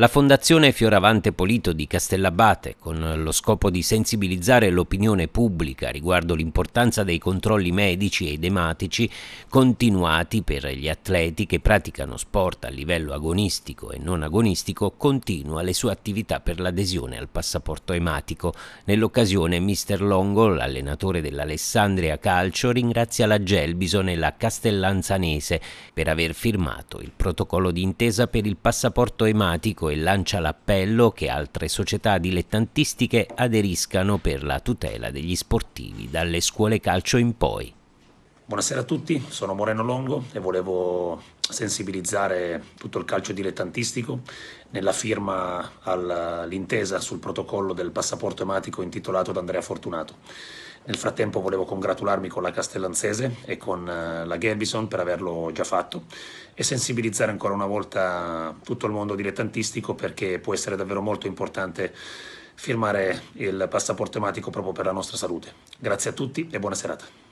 La Fondazione Fioravante Polito di Castellabate, con lo scopo di sensibilizzare l'opinione pubblica riguardo l'importanza dei controlli medici ed ematici continuati per gli atleti che praticano sport a livello agonistico e non agonistico, continua le sue attività per l'adesione al passaporto ematico. Nell'occasione Mr. Longo, l'allenatore dell'Alessandria Calcio, ringrazia la Gelbison e la Castellanzanese per aver firmato il protocollo d'intesa per il passaporto ematico e lancia l'appello che altre società dilettantistiche aderiscano per la tutela degli sportivi dalle scuole calcio in poi. Buonasera a tutti, sono Moreno Longo e volevo sensibilizzare tutto il calcio dilettantistico nella firma all'intesa sul protocollo del passaporto ematico intitolato ad Andrea Fortunato. Nel frattempo volevo congratularmi con la Castellanzese e con eh, la Gelbison per averlo già fatto e sensibilizzare ancora una volta tutto il mondo dilettantistico perché può essere davvero molto importante firmare il passaporto ematico proprio per la nostra salute. Grazie a tutti e buona serata.